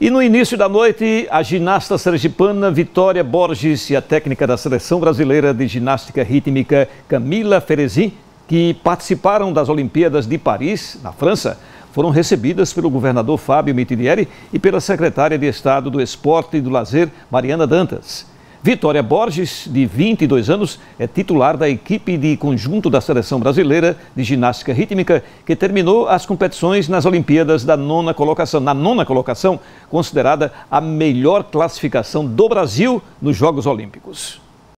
E no início da noite, a ginasta sergipana Vitória Borges e a técnica da Seleção Brasileira de Ginástica Rítmica Camila Ferezi, que participaram das Olimpíadas de Paris, na França, foram recebidas pelo governador Fábio Mitidieri e pela secretária de Estado do Esporte e do Lazer, Mariana Dantas. Vitória Borges, de 22 anos, é titular da equipe de conjunto da seleção brasileira de ginástica rítmica, que terminou as competições nas Olimpíadas da nona colocação. Na nona colocação, considerada a melhor classificação do Brasil nos Jogos Olímpicos.